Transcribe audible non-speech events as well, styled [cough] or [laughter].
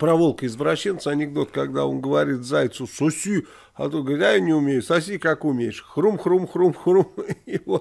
про волка-извращенца анекдот, когда он говорит зайцу «соси», а то говорит «а я не умею, соси как умеешь, хрум-хрум-хрум-хрум». [laughs] И вот